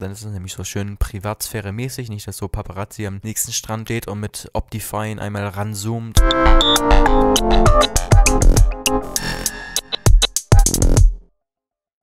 Dann ist es nämlich so schön privatsphäremäßig, nicht dass so Paparazzi am nächsten Strand geht und mit Optifine einmal ranzoomt.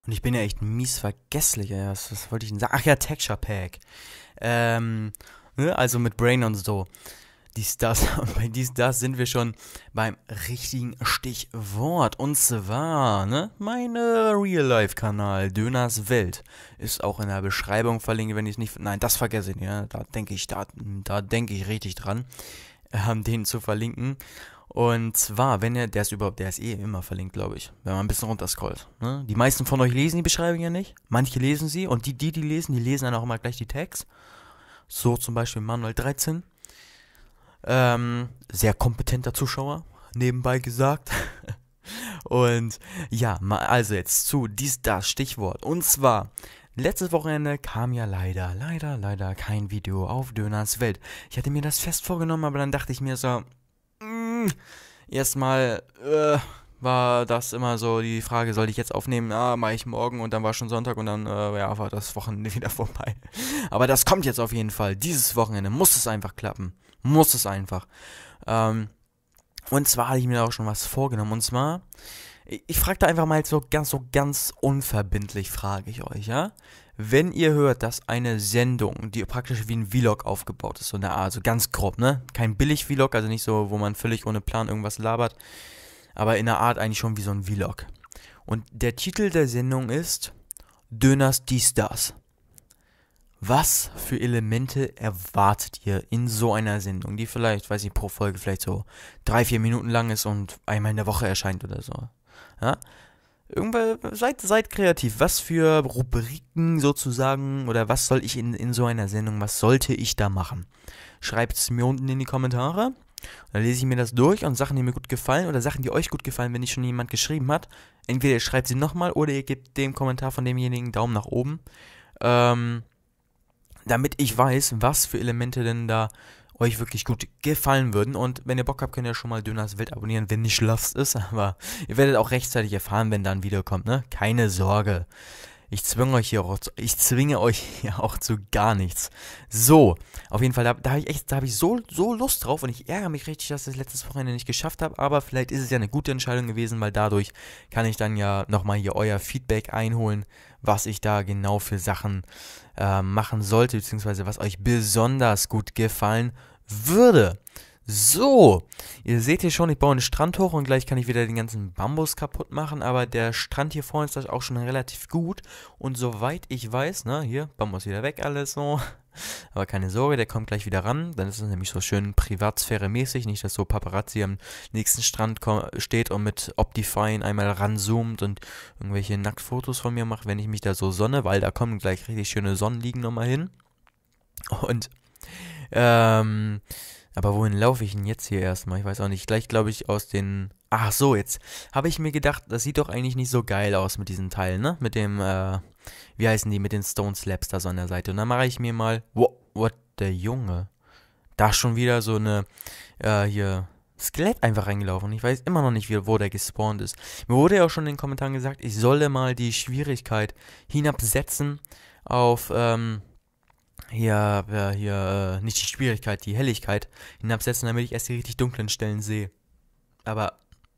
Und ich bin ja echt mies vergesslich, ey. Was, was wollte ich denn sagen? Ach ja, Texture Pack. Ähm, ne? also mit Brain und so dies, das. Und bei dies, das sind wir schon beim richtigen Stichwort. Und zwar, ne, mein Real-Life-Kanal, Döners Welt, ist auch in der Beschreibung verlinkt, wenn ich es nicht, nein, das vergesse ich nicht, ne? da denke ich, da, da denke ich richtig dran, ähm, den zu verlinken. Und zwar, wenn ihr, der ist überhaupt, der ist eh immer verlinkt, glaube ich, wenn man ein bisschen runterscrollt. Ne? Die meisten von euch lesen die Beschreibung ja nicht, manche lesen sie und die, die die lesen, die lesen dann auch immer gleich die Tags. So zum Beispiel Manuel 13, ähm, sehr kompetenter Zuschauer, nebenbei gesagt. Und ja, also jetzt zu dies, das Stichwort. Und zwar, letztes Wochenende kam ja leider, leider, leider kein Video auf Döners Welt. Ich hatte mir das fest vorgenommen, aber dann dachte ich mir so, mm, erstmal, äh, war das immer so die Frage, soll ich jetzt aufnehmen? Ah, mache ich morgen und dann war schon Sonntag und dann äh, ja, war das Wochenende wieder vorbei. Aber das kommt jetzt auf jeden Fall. Dieses Wochenende muss es einfach klappen. Muss es einfach. Ähm, und zwar hatte ich mir da auch schon was vorgenommen. Und zwar, ich, ich frage da einfach mal so ganz, so ganz unverbindlich, frage ich euch, ja? Wenn ihr hört, dass eine Sendung, die praktisch wie ein Vlog aufgebaut ist, so eine Art, so ganz grob, ne? Kein Billig-Vlog, also nicht so, wo man völlig ohne Plan irgendwas labert, aber in einer Art eigentlich schon wie so ein Vlog. Und der Titel der Sendung ist Döners die Stars. Was für Elemente erwartet ihr in so einer Sendung, die vielleicht, weiß ich, pro Folge vielleicht so drei, vier Minuten lang ist und einmal in der Woche erscheint oder so? Ja? Irgendwann, seid, seid kreativ. Was für Rubriken sozusagen oder was soll ich in, in so einer Sendung, was sollte ich da machen? Schreibt es mir unten in die Kommentare. Und dann lese ich mir das durch und Sachen, die mir gut gefallen oder Sachen, die euch gut gefallen, wenn nicht schon jemand geschrieben hat. Entweder ihr schreibt sie nochmal oder ihr gebt dem Kommentar von demjenigen einen Daumen nach oben. Ähm, damit ich weiß, was für Elemente denn da euch wirklich gut gefallen würden. Und wenn ihr Bock habt, könnt ihr schon mal Döners Welt abonnieren, wenn nicht lasst es. Aber ihr werdet auch rechtzeitig erfahren, wenn da ein Video kommt, ne? Keine Sorge. Ich zwinge euch hier auch, ich zwinge euch hier auch zu gar nichts. So, auf jeden Fall, da, da habe ich echt, da habe ich so, so Lust drauf und ich ärgere mich richtig, dass ich das letztes Wochenende nicht geschafft habe, aber vielleicht ist es ja eine gute Entscheidung gewesen, weil dadurch kann ich dann ja nochmal hier euer Feedback einholen, was ich da genau für Sachen äh, machen sollte, beziehungsweise was euch besonders gut gefallen würde. So, ihr seht hier schon, ich baue einen Strand hoch und gleich kann ich wieder den ganzen Bambus kaputt machen, aber der Strand hier vorne ist auch schon relativ gut und soweit ich weiß, ne, hier, Bambus wieder weg, alles so, aber keine Sorge, der kommt gleich wieder ran. Dann ist es nämlich so schön Privatsphäre-mäßig. Nicht, dass so Paparazzi am nächsten Strand steht und mit Optifine einmal ranzoomt und irgendwelche Nacktfotos von mir macht, wenn ich mich da so sonne, weil da kommen gleich richtig schöne Sonnenliegen nochmal hin. Und ähm, aber wohin laufe ich denn jetzt hier erstmal? Ich weiß auch nicht. Gleich glaube ich aus den. Ach so, jetzt habe ich mir gedacht, das sieht doch eigentlich nicht so geil aus mit diesen Teilen, ne? Mit dem, äh, wie heißen die? Mit den Stone Slaps da so an der Seite. Und dann mache ich mir mal. What, what der Junge? Da ist schon wieder so eine, äh, hier. Skelett einfach reingelaufen. Ich weiß immer noch nicht, wie, wo der gespawnt ist. Mir wurde ja auch schon in den Kommentaren gesagt, ich solle mal die Schwierigkeit hinabsetzen auf, ähm, hier, ja, hier, äh, nicht die Schwierigkeit, die Helligkeit hinabsetzen, damit ich erst die richtig dunklen Stellen sehe. Aber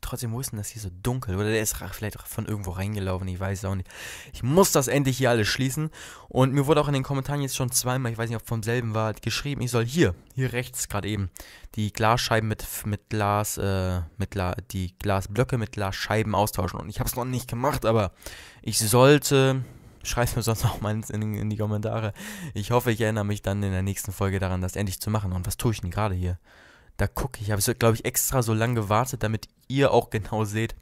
trotzdem, wo ist denn das hier so dunkel? Oder der ist vielleicht auch von irgendwo reingelaufen, ich weiß auch nicht. Ich muss das endlich hier alles schließen. Und mir wurde auch in den Kommentaren jetzt schon zweimal, ich weiß nicht, ob vom selben war, geschrieben, ich soll hier, hier rechts gerade eben, die Glasscheiben mit, mit Glas, äh, mit Gla die Glasblöcke mit Glasscheiben austauschen. Und ich habe es noch nicht gemacht, aber ich sollte Schreibt mir sonst auch mal in, in die Kommentare. Ich hoffe, ich erinnere mich dann in der nächsten Folge daran, das endlich zu machen. Und was tue ich denn gerade hier? Da gucke ich. Ich Habe ich, glaube ich, extra so lange gewartet, damit ihr auch genau seht,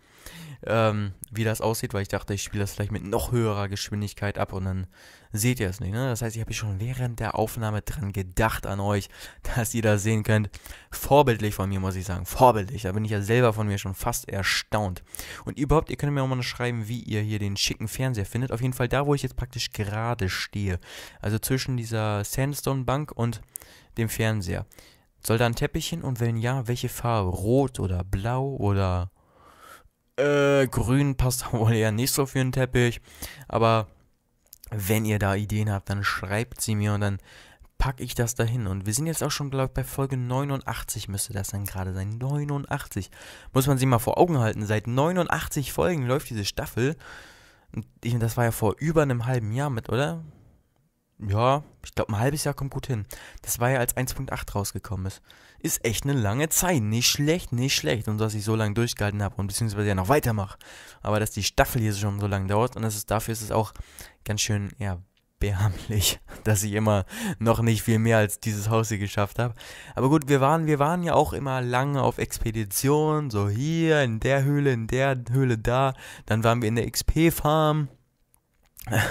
ähm, wie das aussieht, weil ich dachte, ich spiele das vielleicht mit noch höherer Geschwindigkeit ab und dann seht ihr es nicht. Ne? Das heißt, ich habe schon während der Aufnahme dran gedacht an euch, dass ihr das sehen könnt. Vorbildlich von mir, muss ich sagen. Vorbildlich. Da bin ich ja selber von mir schon fast erstaunt. Und überhaupt, ihr könnt mir auch mal schreiben, wie ihr hier den schicken Fernseher findet. Auf jeden Fall da, wo ich jetzt praktisch gerade stehe. Also zwischen dieser Sandstone-Bank und dem Fernseher. Soll da ein Teppich hin und wenn ja, welche Farbe? Rot oder blau oder äh, grün passt wohl eher nicht so für den Teppich. Aber wenn ihr da Ideen habt, dann schreibt sie mir und dann packe ich das dahin. Und wir sind jetzt auch schon, glaube ich, bei Folge 89 müsste das dann gerade sein. 89. Muss man sich mal vor Augen halten. Seit 89 Folgen läuft diese Staffel. Und das war ja vor über einem halben Jahr mit, oder? ja, ich glaube, ein halbes Jahr kommt gut hin. Das war ja, als 1.8 rausgekommen ist. Ist echt eine lange Zeit. Nicht schlecht, nicht schlecht. Und dass ich so lange durchgehalten habe und beziehungsweise ja noch weitermache. Aber dass die Staffel hier schon so lange dauert und ist, dafür ist es auch ganz schön, ja, behämmlich, dass ich immer noch nicht viel mehr als dieses Haus hier geschafft habe. Aber gut, wir waren, wir waren ja auch immer lange auf Expedition, so hier, in der Höhle, in der Höhle da. Dann waren wir in der XP-Farm.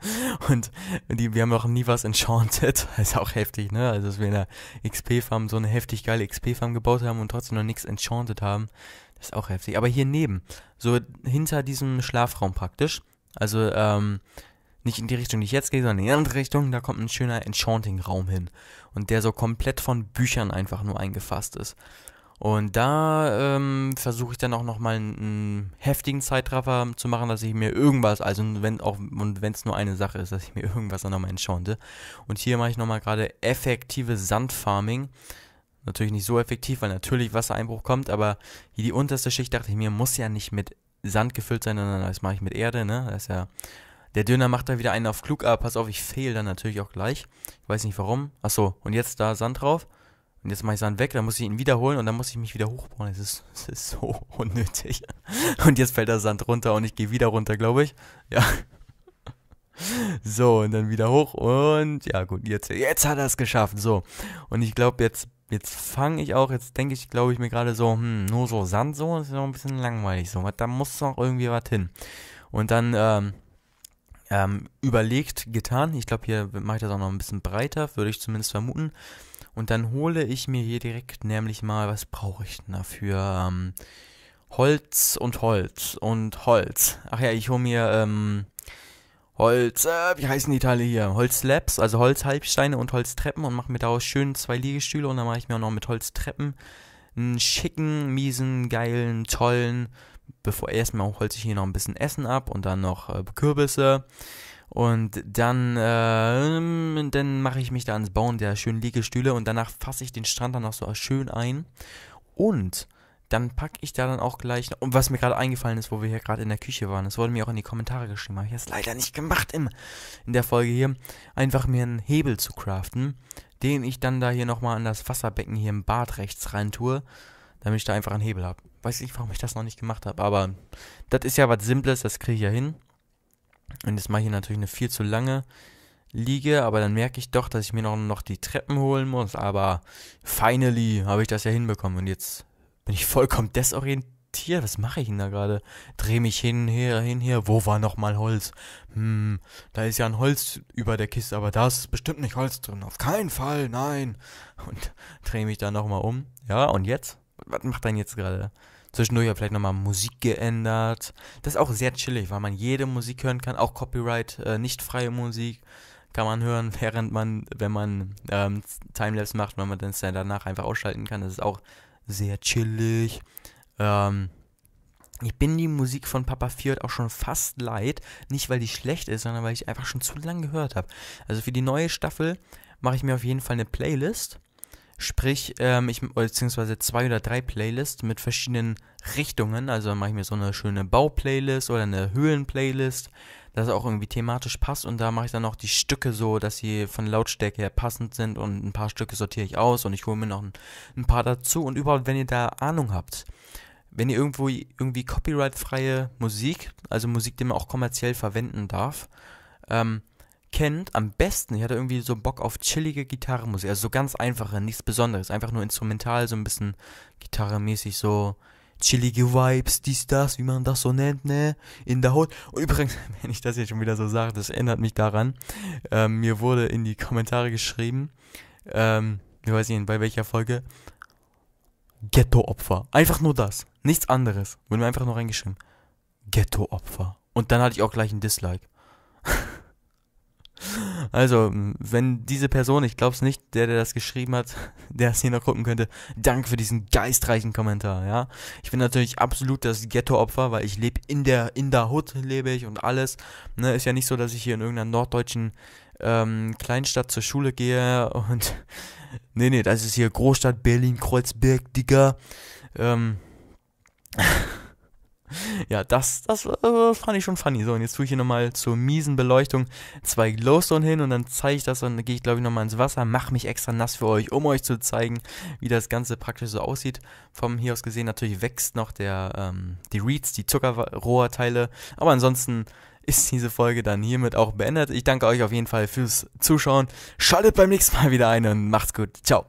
Und die, wir haben auch nie was enchanted. Das ist auch heftig, ne? Also, dass wir in der XP-Farm so eine heftig geile XP-Farm gebaut haben und trotzdem noch nichts enchanted haben. Das ist auch heftig. Aber hier neben, so hinter diesem Schlafraum praktisch. Also, ähm, nicht in die Richtung, die ich jetzt gehe, sondern in die andere Richtung, da kommt ein schöner Enchanting-Raum hin. Und der so komplett von Büchern einfach nur eingefasst ist. Und da ähm, versuche ich dann auch nochmal einen, einen heftigen Zeitraffer zu machen, dass ich mir irgendwas, also wenn auch, und wenn es nur eine Sache ist, dass ich mir irgendwas dann nochmal entschonte. Und hier mache ich nochmal gerade effektive Sandfarming. Natürlich nicht so effektiv, weil natürlich Wassereinbruch kommt, aber hier die unterste Schicht dachte ich mir, muss ja nicht mit Sand gefüllt sein, sondern das mache ich mit Erde, ne? Das ist ja. Der Döner macht da wieder einen auf klug, aber pass auf, ich fehle dann natürlich auch gleich. Ich weiß nicht warum. Achso, und jetzt da Sand drauf. Und jetzt mache ich dann weg, dann muss ich ihn wiederholen und dann muss ich mich wieder hochbauen. Es ist, ist so unnötig. Und jetzt fällt der Sand runter und ich gehe wieder runter, glaube ich. Ja. So, und dann wieder hoch und ja gut, jetzt, jetzt hat er es geschafft. So. Und ich glaube, jetzt, jetzt fange ich auch, jetzt denke ich, glaube ich, mir gerade so, hm, nur so Sand so, das ist noch ein bisschen langweilig. So, da muss noch irgendwie was hin. Und dann, ähm, ähm, überlegt getan. Ich glaube, hier mache ich das auch noch ein bisschen breiter, würde ich zumindest vermuten. Und dann hole ich mir hier direkt nämlich mal, was brauche ich denn dafür? Ähm, Holz und Holz und Holz. Ach ja, ich hole mir ähm, Holz, äh, wie heißen die Teile hier? Holzslabs, also Holzhalbsteine und Holztreppen und mache mir daraus schön zwei Liegestühle und dann mache ich mir auch noch mit Holztreppen einen schicken, miesen, geilen, tollen, bevor erstmal holze ich hier noch ein bisschen Essen ab und dann noch äh, Kürbisse. Und dann, ähm, dann mache ich mich da ans Bauen der schönen Liegestühle und danach fasse ich den Strand dann noch so schön ein. Und dann packe ich da dann auch gleich. Und was mir gerade eingefallen ist, wo wir hier gerade in der Küche waren, das wurde mir auch in die Kommentare geschrieben, habe ich das leider nicht gemacht im, in der Folge hier, einfach mir einen Hebel zu craften, den ich dann da hier nochmal an das Wasserbecken hier im Bad rechts rein tue, damit ich da einfach einen Hebel habe. Weiß nicht, warum ich das noch nicht gemacht habe, aber das ist ja was Simples, das kriege ich ja hin. Und jetzt mache ich natürlich eine viel zu lange Liege, aber dann merke ich doch, dass ich mir noch, noch die Treppen holen muss. Aber finally habe ich das ja hinbekommen. Und jetzt bin ich vollkommen desorientiert. Was mache ich denn da gerade? Drehe mich hin, her, hin, her. Wo war nochmal Holz? Hm, da ist ja ein Holz über der Kiste, aber da ist bestimmt nicht Holz drin. Auf keinen Fall, nein. Und drehe mich da nochmal um. Ja, und jetzt? Was macht denn jetzt gerade? Zwischendurch vielleicht nochmal Musik geändert. Das ist auch sehr chillig, weil man jede Musik hören kann, auch Copyright, äh, nicht freie Musik kann man hören, während man, wenn man ähm, Timelapse macht, wenn man das dann danach einfach ausschalten kann. Das ist auch sehr chillig. Ähm, ich bin die Musik von Papa Fiat auch schon fast leid. Nicht, weil die schlecht ist, sondern weil ich einfach schon zu lange gehört habe. Also für die neue Staffel mache ich mir auf jeden Fall eine Playlist. Sprich, ähm, ich, beziehungsweise zwei oder drei Playlists mit verschiedenen Richtungen. Also mache ich mir so eine schöne Bau-Playlist oder eine Höhlen-Playlist, das auch irgendwie thematisch passt. Und da mache ich dann auch die Stücke so, dass sie von Lautstärke her passend sind. Und ein paar Stücke sortiere ich aus und ich hole mir noch ein, ein paar dazu. Und überhaupt, wenn ihr da Ahnung habt, wenn ihr irgendwo irgendwie copyrightfreie Musik, also Musik, die man auch kommerziell verwenden darf, ähm, kennt, am besten, ich hatte irgendwie so Bock auf chillige Gitarrenmusik, also so ganz einfache, nichts Besonderes, einfach nur instrumental, so ein bisschen gitarremäßig so chillige Vibes, dies, das, wie man das so nennt, ne, in der Haut. Und übrigens, wenn ich das jetzt schon wieder so sage, das erinnert mich daran, ähm, mir wurde in die Kommentare geschrieben, ähm, ich weiß nicht, bei welcher Folge, Ghetto-Opfer. Einfach nur das, nichts anderes. Wurde mir einfach nur reingeschrieben. Ghetto-Opfer. Und dann hatte ich auch gleich ein Dislike. Also, wenn diese Person, ich glaube es nicht, der, der das geschrieben hat, der es hier noch gucken könnte, danke für diesen geistreichen Kommentar, ja. Ich bin natürlich absolut das Ghetto-Opfer, weil ich lebe in der, in der Hood lebe ich und alles. Ne, ist ja nicht so, dass ich hier in irgendeiner norddeutschen ähm, Kleinstadt zur Schule gehe und nee, nee, das ist hier Großstadt Berlin-Kreuzberg, Digga. Ähm, ja, das, das äh, fand ich schon funny. So, und jetzt tue ich hier nochmal zur miesen Beleuchtung zwei Glowstone hin und dann zeige ich das und dann gehe ich, glaube ich, nochmal ins Wasser, mache mich extra nass für euch, um euch zu zeigen, wie das Ganze praktisch so aussieht. Vom hier aus gesehen natürlich wächst noch der, ähm, die Reeds, die Zuckerrohrteile, aber ansonsten ist diese Folge dann hiermit auch beendet. Ich danke euch auf jeden Fall fürs Zuschauen. Schaltet beim nächsten Mal wieder ein und macht's gut. Ciao.